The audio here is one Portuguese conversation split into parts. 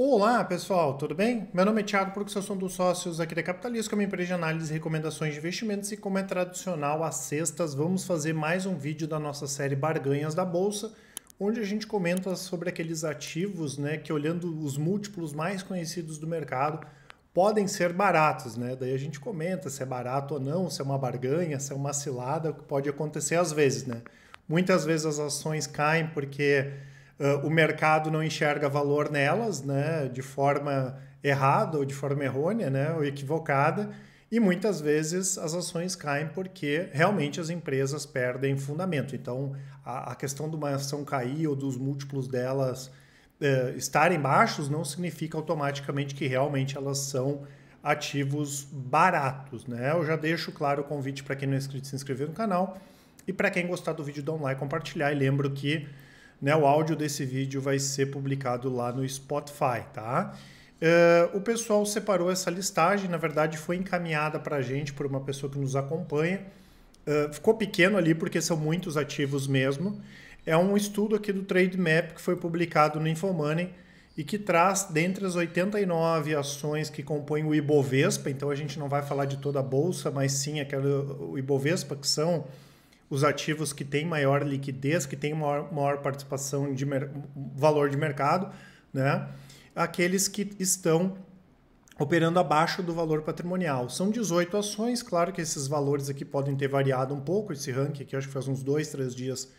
Olá pessoal, tudo bem? Meu nome é Thiago Porque sou um dos sócios aqui da Capitalismo, que é uma empresa de análise e recomendações de investimentos e como é tradicional, às sextas vamos fazer mais um vídeo da nossa série Barganhas da Bolsa, onde a gente comenta sobre aqueles ativos né, que olhando os múltiplos mais conhecidos do mercado podem ser baratos, né? Daí a gente comenta se é barato ou não, se é uma barganha, se é uma cilada, o que pode acontecer às vezes, né? Muitas vezes as ações caem porque uh, o mercado não enxerga valor nelas, né? De forma errada ou de forma errônea, né? Ou equivocada. E muitas vezes as ações caem porque realmente as empresas perdem fundamento. Então, a, a questão de uma ação cair ou dos múltiplos delas uh, estarem baixos não significa automaticamente que realmente elas são ativos baratos, né? Eu já deixo claro o convite para quem não é inscrito se inscrever no canal e para quem gostar do vídeo dar um like, compartilhar e lembro que né? O áudio desse vídeo vai ser publicado lá no Spotify, tá? Uh, o pessoal separou essa listagem, na verdade foi encaminhada para a gente por uma pessoa que nos acompanha. Uh, ficou pequeno ali porque são muitos ativos mesmo. É um estudo aqui do Trade Map que foi publicado no Infomoney e que traz dentre as 89 ações que compõem o Ibovespa, então a gente não vai falar de toda a bolsa, mas sim aquela, o Ibovespa, que são os ativos que têm maior liquidez, que têm maior, maior participação de valor de mercado, né? aqueles que estão operando abaixo do valor patrimonial. São 18 ações, claro que esses valores aqui podem ter variado um pouco, esse ranking aqui, acho que faz uns dois, três dias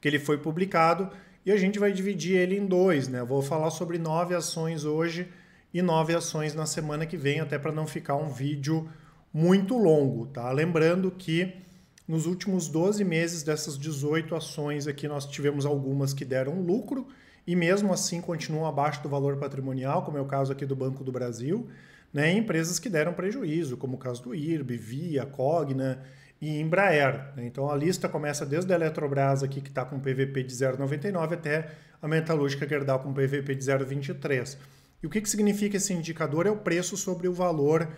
que ele foi publicado, e a gente vai dividir ele em dois, né? Eu vou falar sobre nove ações hoje e nove ações na semana que vem, até para não ficar um vídeo muito longo, tá? Lembrando que nos últimos 12 meses dessas 18 ações aqui, nós tivemos algumas que deram lucro e mesmo assim continuam abaixo do valor patrimonial, como é o caso aqui do Banco do Brasil, né? E empresas que deram prejuízo, como o caso do IRB, Via, Cogna e Embraer. Né? Então a lista começa desde a Eletrobras aqui, que está com PVP de 0,99 até a Metalúrgica Gerdau com PVP de 0,23. E o que, que significa esse indicador? É o preço sobre o valor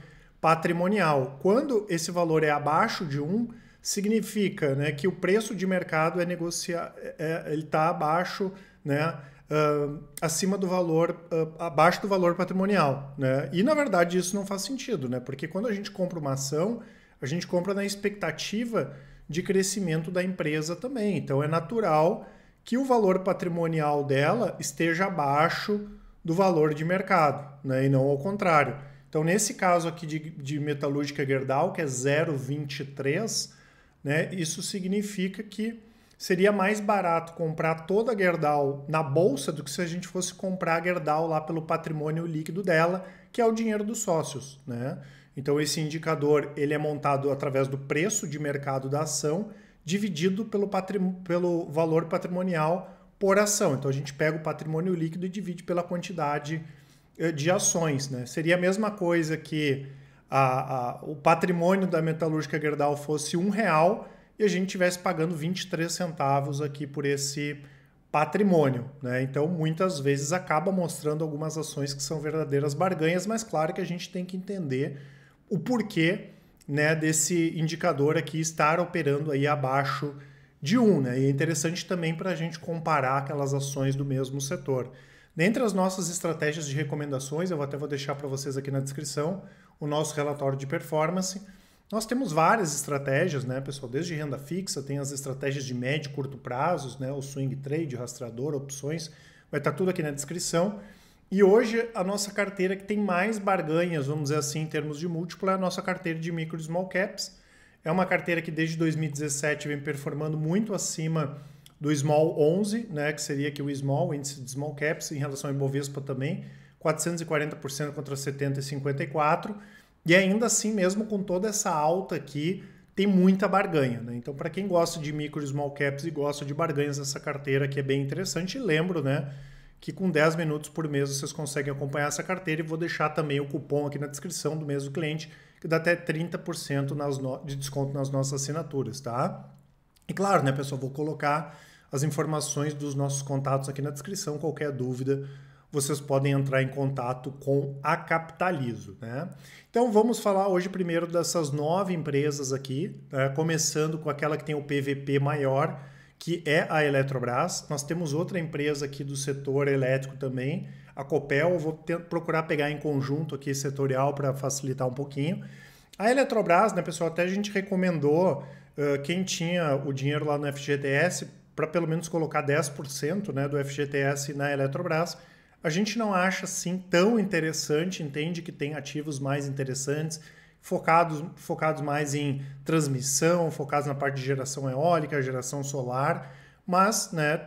patrimonial. Quando esse valor é abaixo de 1, um, significa né, que o preço de mercado é negociar, é, é, ele está abaixo, né, uh, acima do valor, uh, abaixo do valor patrimonial. Né? E na verdade isso não faz sentido, né? porque quando a gente compra uma ação, a gente compra na expectativa de crescimento da empresa também. Então é natural que o valor patrimonial dela esteja abaixo do valor de mercado, né? e não ao contrário. Então, nesse caso aqui de, de metalúrgica Gerdau, que é 0,23, né? Isso significa que seria mais barato comprar toda a Gerdau na bolsa do que se a gente fosse comprar a Gerdau lá pelo patrimônio líquido dela, que é o dinheiro dos sócios, né? Então esse indicador ele é montado através do preço de mercado da ação dividido pelo, pelo valor patrimonial por ação. Então a gente pega o patrimônio líquido e divide pela quantidade eh, de ações, né? Seria a mesma coisa que a, a, o patrimônio da metalúrgica Gerdau fosse um real e a gente tivesse pagando 23 centavos aqui por esse patrimônio. Né? Então, muitas vezes acaba mostrando algumas ações que são verdadeiras barganhas, mas claro que a gente tem que entender o porquê né, desse indicador aqui estar operando aí abaixo de 1. Né? E é interessante também para a gente comparar aquelas ações do mesmo setor. Dentre as nossas estratégias de recomendações, eu até vou deixar para vocês aqui na descrição o nosso relatório de performance. Nós temos várias estratégias, né, pessoal? Desde renda fixa, tem as estratégias de médio e curto prazos, né, o swing trade, rastreador, opções, vai estar tá tudo aqui na descrição. E hoje a nossa carteira que tem mais barganhas, vamos dizer assim, em termos de múltiplo, é a nossa carteira de micro e small caps. É uma carteira que desde 2017 vem performando muito acima do Small 11, né, que seria aqui o Small, o índice de Small Caps, em relação ao Ibovespa também, 440% contra 70,54%, e ainda assim, mesmo com toda essa alta aqui, tem muita barganha. Né? Então, para quem gosta de micro e small caps e gosta de barganhas, essa carteira aqui é bem interessante. E lembro né, que com 10 minutos por mês vocês conseguem acompanhar essa carteira e vou deixar também o cupom aqui na descrição do mesmo cliente, que dá até 30% nas no... de desconto nas nossas assinaturas, tá? E claro, né, pessoal, vou colocar as informações dos nossos contatos aqui na descrição. Qualquer dúvida, vocês podem entrar em contato com a Capitalizo. Né? Então vamos falar hoje primeiro dessas nove empresas aqui, né? começando com aquela que tem o PVP maior, que é a Eletrobras. Nós temos outra empresa aqui do setor elétrico também, a Copel. Eu vou procurar pegar em conjunto aqui setorial para facilitar um pouquinho. A Eletrobras, né, pessoal, até a gente recomendou ah, quem tinha o dinheiro lá no FGTS, para pelo menos colocar 10% né, do FGTS na Eletrobras, a gente não acha assim tão interessante, entende que tem ativos mais interessantes, focados, focados mais em transmissão, focados na parte de geração eólica, geração solar, mas né,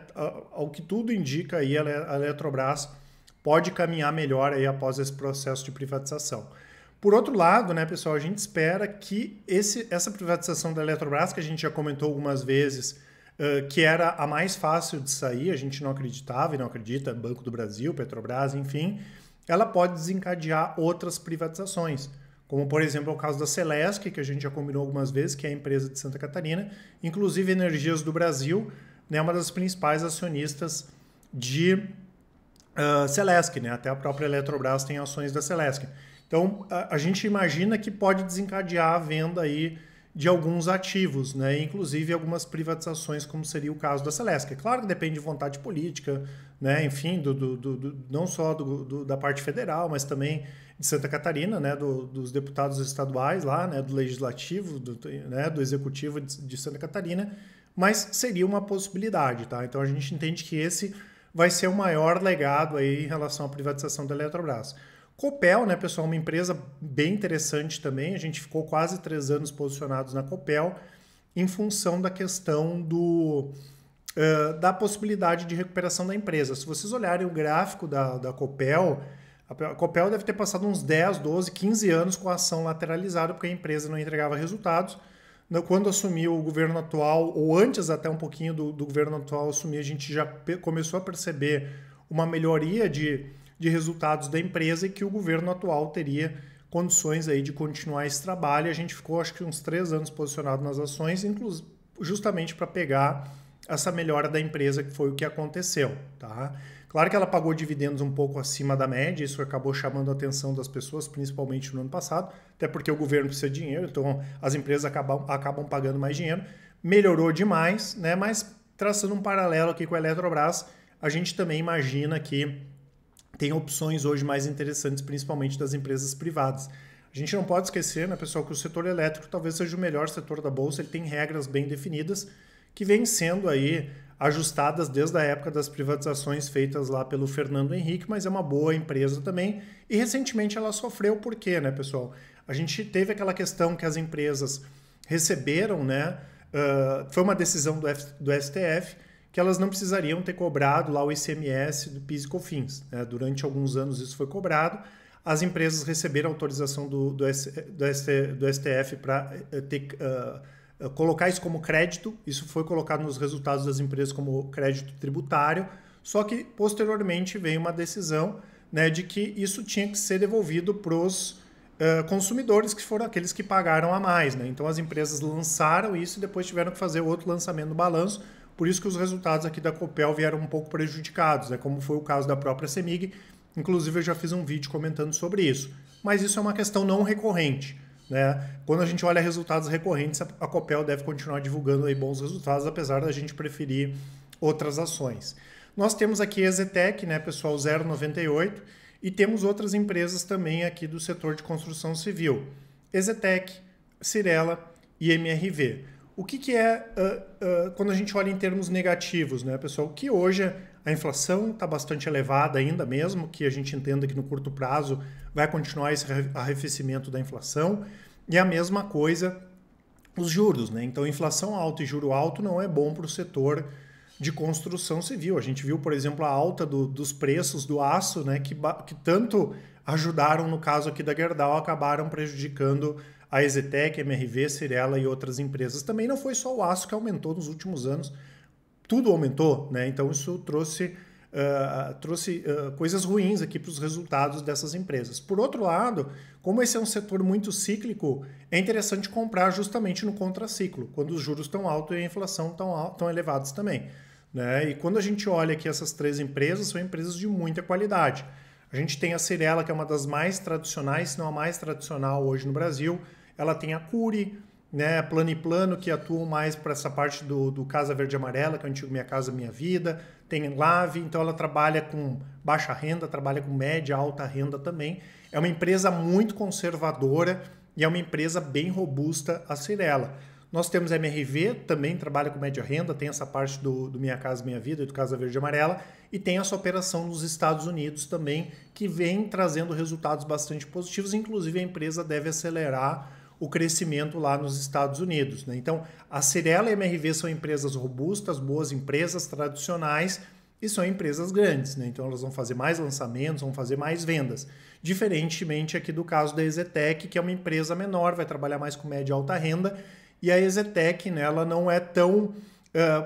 ao que tudo indica aí, a Eletrobras pode caminhar melhor aí após esse processo de privatização. Por outro lado, né, pessoal, a gente espera que esse, essa privatização da Eletrobras, que a gente já comentou algumas vezes, uh, que era a mais fácil de sair, a gente não acreditava e não acredita, Banco do Brasil, Petrobras, enfim, ela pode desencadear outras privatizações. Como, por exemplo, o caso da Celesc, que a gente já combinou algumas vezes, que é a empresa de Santa Catarina, inclusive Energias do Brasil, né, uma das principais acionistas de uh, Celesc, né? até a própria Eletrobras tem ações da Celesc. Então, a, a gente imagina que pode desencadear a venda aí de alguns ativos, né? inclusive algumas privatizações, como seria o caso da Celesc. É claro que depende de vontade política, né? enfim, do, do, do não só do, do, da parte federal, mas também de Santa Catarina, né? dos deputados estaduais lá, né? do legislativo, do, né? do executivo de, de Santa Catarina, mas seria uma possibilidade. Tá? Então a gente entende que esse vai ser o maior legado aí em relação à privatização da Eletrobras. Copel, né, pessoal, uma empresa bem interessante também. A gente ficou quase três anos posicionados na Copel em função da questão do, uh, da possibilidade de recuperação da empresa. Se vocês olharem o gráfico da, da Copel, a Copel deve ter passado uns 10, 12, 15 anos com a ação lateralizada, porque a empresa não entregava resultados. Quando assumiu o governo atual, ou antes até um pouquinho do, do governo atual assumir, a gente já começou a perceber uma melhoria de de resultados da empresa e que o governo atual teria condições aí de continuar esse trabalho. A gente ficou, acho que, uns três anos posicionado nas ações, justamente para pegar essa melhora da empresa, que foi o que aconteceu. Tá? Claro que ela pagou dividendos um pouco acima da média, isso acabou chamando a atenção das pessoas, principalmente no ano passado, até porque o governo precisa de dinheiro, então as empresas acabam, acabam pagando mais dinheiro. Melhorou demais, né? mas traçando um paralelo aqui com a Eletrobras, a gente também imagina que tem opções hoje mais interessantes, principalmente das empresas privadas. A gente não pode esquecer, né, pessoal, que o setor elétrico talvez seja o melhor setor da bolsa, ele tem regras bem definidas que vêm sendo aí ajustadas desde a época das privatizações feitas lá pelo Fernando Henrique, mas é uma boa empresa também. E recentemente ela sofreu por quê, né, pessoal? A gente teve aquela questão que as empresas receberam, né? Uh, foi uma decisão do, F, do STF que elas não precisariam ter cobrado lá o ICMS do PIS e COFINS. Né? Durante alguns anos isso foi cobrado, as empresas receberam autorização do, do, S, do, do STF para eh, ter uh, colocar isso como crédito, isso foi colocado nos resultados das empresas como crédito tributário, só que posteriormente veio uma decisão né, de que isso tinha que ser devolvido para os uh, consumidores, que foram aqueles que pagaram a mais. Né? Então as empresas lançaram isso e depois tiveram que fazer outro lançamento do balanço por isso que os resultados aqui da Copel vieram um pouco prejudicados, né? como foi o caso da própria Semig. Inclusive, eu já fiz um vídeo comentando sobre isso. Mas isso é uma questão não recorrente. Né? Quando a gente olha resultados recorrentes, a Copel deve continuar divulgando aí bons resultados, apesar da gente preferir outras ações. Nós temos aqui a Ezetec, né, pessoal, 0,98, e temos outras empresas também aqui do setor de construção civil. Ezetec, Cirela e MRV o que, que é uh, uh, quando a gente olha em termos negativos, né, pessoal? Que hoje a inflação está bastante elevada ainda, mesmo que a gente entenda que no curto prazo vai continuar esse arrefecimento da inflação. E a mesma coisa os juros, né? Então, inflação alta e juro alto não é bom para o setor de construção civil. A gente viu, por exemplo, a alta do, dos preços do aço, né? Que, que tanto ajudaram no caso aqui da Gerdau, acabaram prejudicando a Exetec, MRV, Cirela e outras empresas. Também não foi só o aço que aumentou nos últimos anos, tudo aumentou, né? Então isso trouxe, uh, trouxe uh, coisas ruins aqui para os resultados dessas empresas. Por outro lado, como esse é um setor muito cíclico, é interessante comprar justamente no contraciclo, quando os juros estão altos e a inflação tão, tão elevados também. Né? E quando a gente olha aqui essas três empresas, são empresas de muita qualidade. A gente tem a Cirela, que é uma das mais tradicionais, se não a mais tradicional hoje no Brasil, ela tem a Curi, né, Plano e Plano, que atuam mais para essa parte do, do Casa Verde Amarela, que é o antigo Minha Casa Minha Vida, tem Lave, então ela trabalha com baixa renda, trabalha com média, alta renda também. É uma empresa muito conservadora e é uma empresa bem robusta a Cirela. Nós temos a MRV, também trabalha com média renda, tem essa parte do, do Minha Casa Minha Vida, do Casa Verde Amarela, e tem essa operação nos Estados Unidos também, que vem trazendo resultados bastante positivos, inclusive a empresa deve acelerar o crescimento lá nos Estados Unidos. Né? Então, a Cirela e a MRV são empresas robustas, boas empresas tradicionais e são empresas grandes. Né? Então, elas vão fazer mais lançamentos, vão fazer mais vendas. Diferentemente aqui do caso da Ezetec, que é uma empresa menor, vai trabalhar mais com média e alta renda, e a Ezetec né, ela não é tão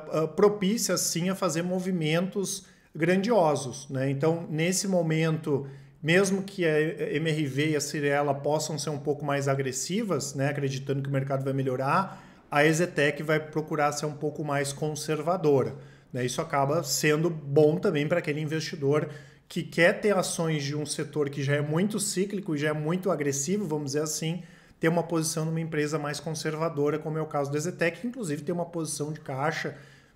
uh, uh, propícia assim a fazer movimentos grandiosos. Né? Então, nesse momento mesmo que a MRV e a Cirela possam ser um pouco mais agressivas, né, acreditando que o mercado vai melhorar, a Exetec vai procurar ser um pouco mais conservadora. Né? Isso acaba sendo bom também para aquele investidor que quer ter ações de um setor que já é muito cíclico e já é muito agressivo, vamos dizer assim, ter uma posição numa empresa mais conservadora, como é o caso da Zetec, que inclusive tem uma posição de caixa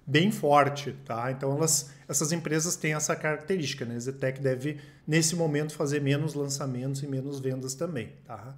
bem forte, tá? Então elas, essas empresas têm essa característica, né? A Zetec deve nesse momento fazer menos lançamentos e menos vendas também, tá?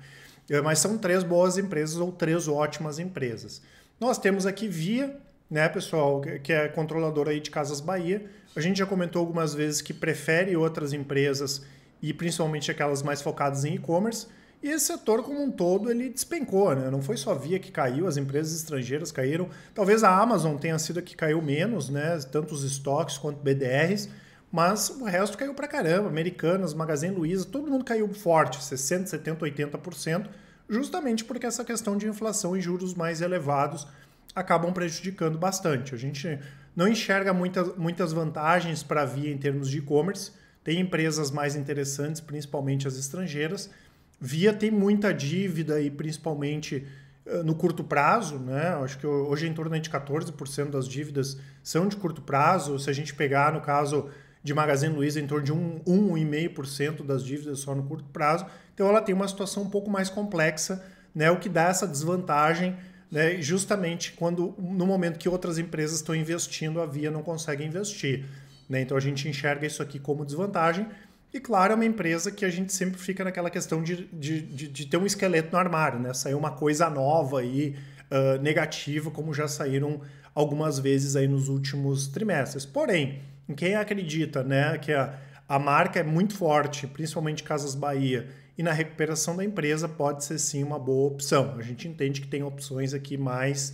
É, mas são três boas empresas ou três ótimas empresas. Nós temos aqui Via, né, pessoal, que é controladora aí de Casas Bahia. A gente já comentou algumas vezes que prefere outras empresas e principalmente aquelas mais focadas em e-commerce e esse setor como um todo ele despencou, né? Não foi só a Via que caiu, as empresas estrangeiras caíram. Talvez a Amazon tenha sido a que caiu menos, né? Tanto os estoques quanto BDRs, mas o resto caiu para caramba. Americanas, Magazine Luiza, todo mundo caiu forte, 60, 70, 80%, justamente porque essa questão de inflação e juros mais elevados acabam prejudicando bastante. A gente não enxerga muitas, muitas vantagens para a Via em termos de e-commerce. Tem empresas mais interessantes, principalmente as estrangeiras via tem muita dívida e principalmente eh, no curto prazo, né? Acho que hoje é em torno de 14% das dívidas são de curto prazo. Se a gente pegar, no caso de Magazine Luiza, em torno de 1,5% das dívidas só no curto prazo. Então ela tem uma situação um pouco mais complexa, né? O que dá essa desvantagem, né? Justamente quando, no momento que outras empresas estão investindo, a Via não consegue investir. Né? Então a gente enxerga isso aqui como desvantagem. E claro, é uma empresa que a gente sempre fica naquela questão de, de, de, de ter um esqueleto no armário, né? sair uma coisa nova aí, uh, negativa, como já saíram algumas vezes aí nos últimos trimestres. Porém, quem acredita, né, que a, a marca é muito forte, principalmente Casas Bahia, e na recuperação da empresa pode ser sim uma boa opção. A gente entende que tem opções aqui mais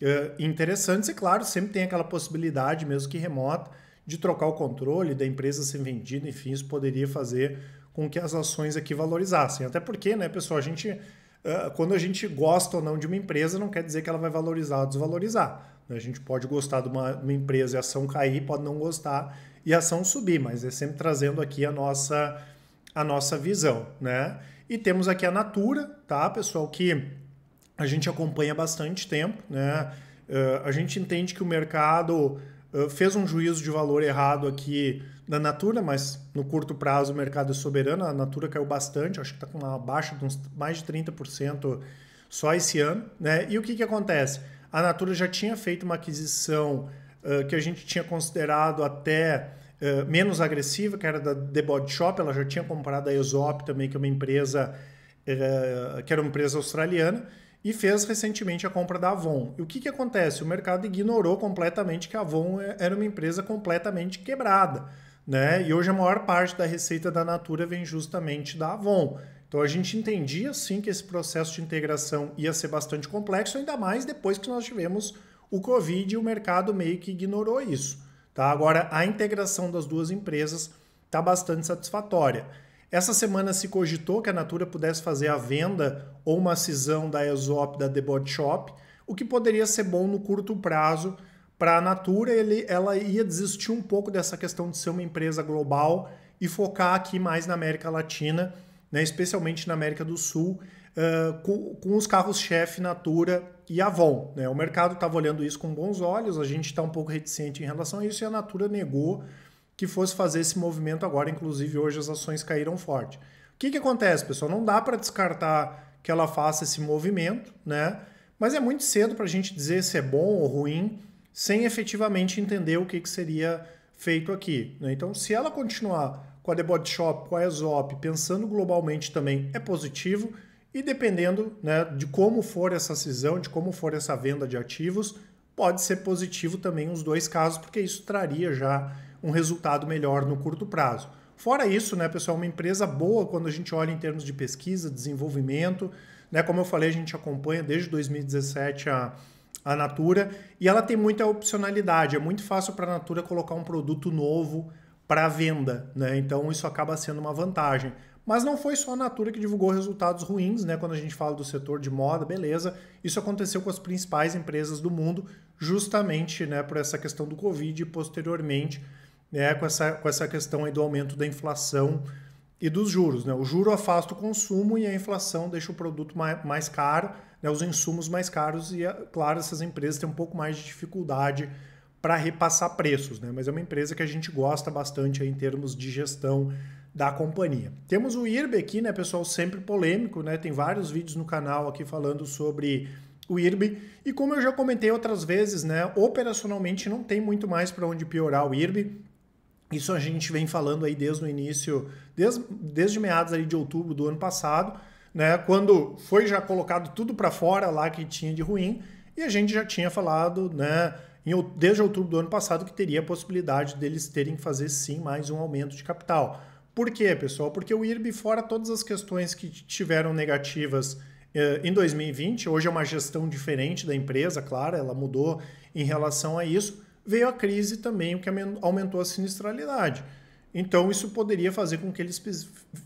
uh, interessantes, e claro, sempre tem aquela possibilidade, mesmo que remota, de trocar o controle, da empresa ser vendida, enfim, isso poderia fazer com que as ações aqui valorizassem. Até porque, né, pessoal, a gente quando a gente gosta ou não de uma empresa, não quer dizer que ela vai valorizar ou desvalorizar. Né? A gente pode gostar de uma, uma, empresa e a ação cair, pode não gostar e a ação subir, mas é sempre trazendo aqui a nossa, a nossa visão, né? E temos aqui a Natura, tá, pessoal, que a gente acompanha bastante tempo, né? a gente entende que o mercado ah, fez um juízo de valor errado aqui da Natura, mas no curto prazo o mercado é soberano, a Natura caiu bastante, acho que está com uma baixa de uns, mais de 30% só esse ano. Né? E o que, que acontece? A Natura já tinha feito uma aquisição uh, que a gente tinha considerado até uh, menos agressiva, que era da The Body Shop, ela já tinha comprado a Exop também, que é uma empresa uh, que era uma empresa australiana, e fez recentemente a compra da Avon. E o que, que acontece? O mercado ignorou completamente que a Avon é, era uma empresa completamente quebrada. Né? E hoje a maior parte da receita da Natura vem justamente da Avon. Então a gente entendia sim que esse processo de integração ia ser bastante complexo, ainda mais depois que nós tivemos o Covid e o mercado meio que ignorou isso. Tá? Agora a integração das duas empresas está bastante satisfatória. Essa semana se cogitou que a Natura pudesse fazer a venda ou uma cisão da Exop da The Body Shop, o que poderia ser bom no curto prazo para a Natura. Ele, ela ia desistir um pouco dessa questão de ser uma empresa global e focar aqui mais na América Latina, né, especialmente na América do Sul, uh, com, com, os carros-chefe Natura e Avon. Né? O mercado estava olhando isso com bons olhos, a gente está um pouco reticente em relação a isso e a Natura negou que fosse fazer esse movimento agora. Inclusive, hoje as ações caíram forte. O que, que acontece, pessoal? Não dá para descartar que ela faça esse movimento, né? Mas é muito cedo para a gente dizer se é bom ou ruim, sem efetivamente entender o que, que seria feito aqui. Né? Então, se ela continuar com a The Body Shop, com a ESOP, pensando globalmente também, é positivo. E dependendo né, de como for essa cisão, de como for essa venda de ativos, pode ser positivo também os dois casos, porque isso traria já um resultado melhor no curto prazo. Fora isso, né, pessoal, é uma empresa boa quando a gente olha em termos de pesquisa, desenvolvimento, né? Como eu falei, a gente acompanha desde 2017 a a Natura e ela tem muita opcionalidade. É muito fácil para a Natura colocar um produto novo para venda, né? Então isso acaba sendo uma vantagem. Mas não foi só a Natura que divulgou resultados ruins, né? Quando a gente fala do setor de moda, beleza. Isso aconteceu com as principais empresas do mundo, justamente né, por essa questão do Covid e posteriormente né, com, essa, com essa questão aí do aumento da inflação e dos juros. Né? O juro afasta o consumo e a inflação deixa o produto mais, mais caro, né, os insumos mais caros, e, claro, essas empresas têm um pouco mais de dificuldade para repassar preços, né? mas é uma empresa que a gente gosta bastante aí, em termos de gestão da companhia. Temos o IRB aqui, né, pessoal, sempre polêmico, né? Tem vários vídeos no canal aqui falando sobre o IRB. E como eu já comentei outras vezes, né, operacionalmente não tem muito mais para onde piorar o IRB. Isso a gente vem falando aí desde o início, desde, desde meados aí de outubro do ano passado, né, quando foi já colocado tudo para fora lá que tinha de ruim, e a gente já tinha falado, né, em, desde outubro do ano passado que teria a possibilidade deles terem que fazer sim mais um aumento de capital. Por quê, pessoal? Porque o IRB, fora todas as questões que tiveram negativas eh, em 2020, hoje é uma gestão diferente da empresa, claro, ela mudou em relação a isso, veio a crise também, o que aumentou a sinistralidade. Então, isso poderia fazer com que eles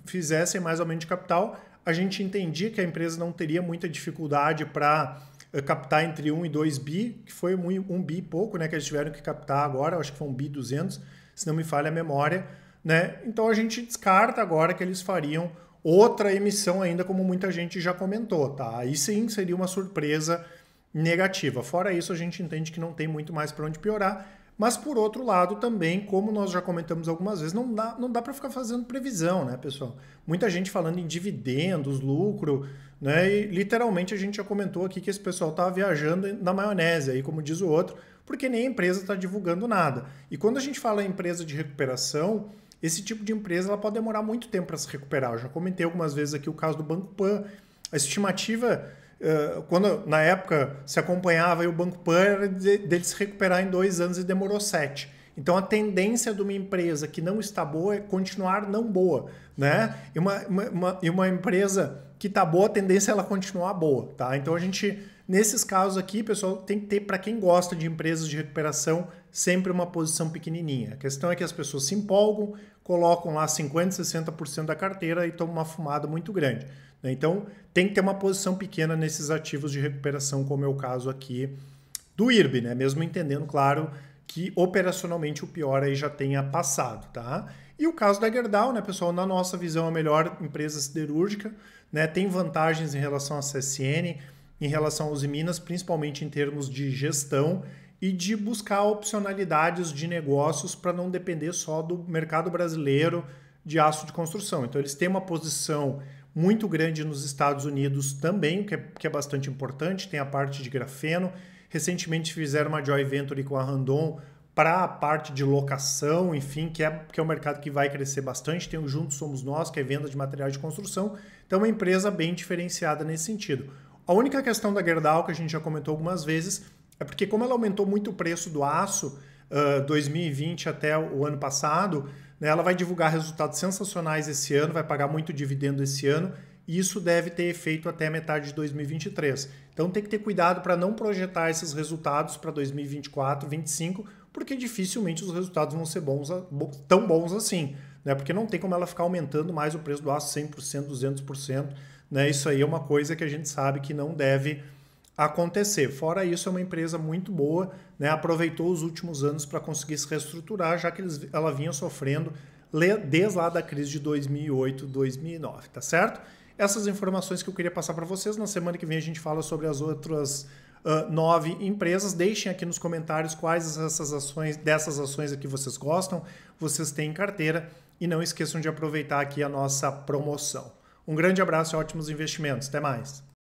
fizessem mais aumento de capital. A gente entendia que a empresa não teria muita dificuldade para eh, captar entre 1 e 2 bi, que foi um bi pouco, né, que eles tiveram que captar agora, acho que foi um bi 200, se não me falha a memória, né? Então a gente descarta agora que eles fariam outra emissão ainda como muita gente já comentou, tá? Aí sim seria uma surpresa negativa. Fora isso, a gente entende que não tem muito mais para onde piorar. Mas por outro lado, também, como nós já comentamos algumas vezes, não dá, não dá para ficar fazendo previsão, né, pessoal? Muita gente falando em dividendos, lucro, né? E literalmente a gente já comentou aqui que esse pessoal estava tá viajando na maionese, aí, como diz o outro, porque nem a empresa está divulgando nada. E quando a gente fala em empresa de recuperação, esse tipo de empresa ela pode demorar muito tempo para se recuperar. Eu já comentei algumas vezes aqui o caso do Banco Pan. A estimativa eh, quando na época se acompanhava o Banco Pan era de, dele se recuperar em dois anos e demorou sete. Então a tendência de uma empresa que não está boa é continuar não boa, né? E uma, uma, uma empresa que está boa, a tendência é ela continuar boa, tá? Então a gente, nesses casos aqui, pessoal, tem que ter, para quem gosta de empresas de recuperação, sempre uma posição pequenininha. A questão é que as pessoas se empolgam, colocam lá 50%, 60% da carteira e tomam uma fumada muito grande. Né? Então, tem que ter uma posição pequena nesses ativos de recuperação, como é o caso aqui do IRB, né? mesmo entendendo, claro, que operacionalmente o pior aí já tenha passado, tá? E o caso da Gerdau, né, pessoal, na nossa visão é a melhor empresa siderúrgica, né? Tem vantagens em relação à CSN, em relação aos Minas, principalmente em termos de gestão e de buscar opcionalidades de negócios para não depender só do mercado brasileiro de aço de construção. Então, eles têm uma posição muito grande nos Estados Unidos também, que é, que é bastante importante, tem a parte de grafeno. Recentemente fizeram uma joint venture com a Randon para a parte de locação, enfim, que é, que é um mercado que vai crescer bastante. Tem o Juntos Somos Nós, que é venda de materiais de construção. Então, é uma empresa bem diferenciada nesse sentido. A única questão da Gerdau, que a gente já comentou algumas vezes, é porque como ela aumentou muito o preço do aço uh, ah, 2020 até o ano passado, né, ela vai divulgar resultados sensacionais esse ano, vai pagar muito dividendo esse ano, e isso deve ter efeito até metade de 2023. Então tem que ter cuidado para não projetar esses resultados para 2024, 2025, porque dificilmente os resultados vão ser bons, tão bons assim, né? Porque não tem como ela ficar aumentando mais o preço do aço 100%, 200%, né? Isso aí é uma coisa que a gente sabe que não deve acontecer. Fora isso, é uma empresa muito boa, né? aproveitou os últimos anos para conseguir se reestruturar, já que eles, ela vinha sofrendo desde lá da crise de 2008, 2009, tá certo? Essas informações que eu queria passar para vocês. Na semana que vem a gente fala sobre as outras uh, nove empresas. Deixem aqui nos comentários quais essas ações, dessas ações aqui vocês gostam, vocês têm em carteira e não esqueçam de aproveitar aqui a nossa promoção. Um grande abraço e ótimos investimentos. Até mais!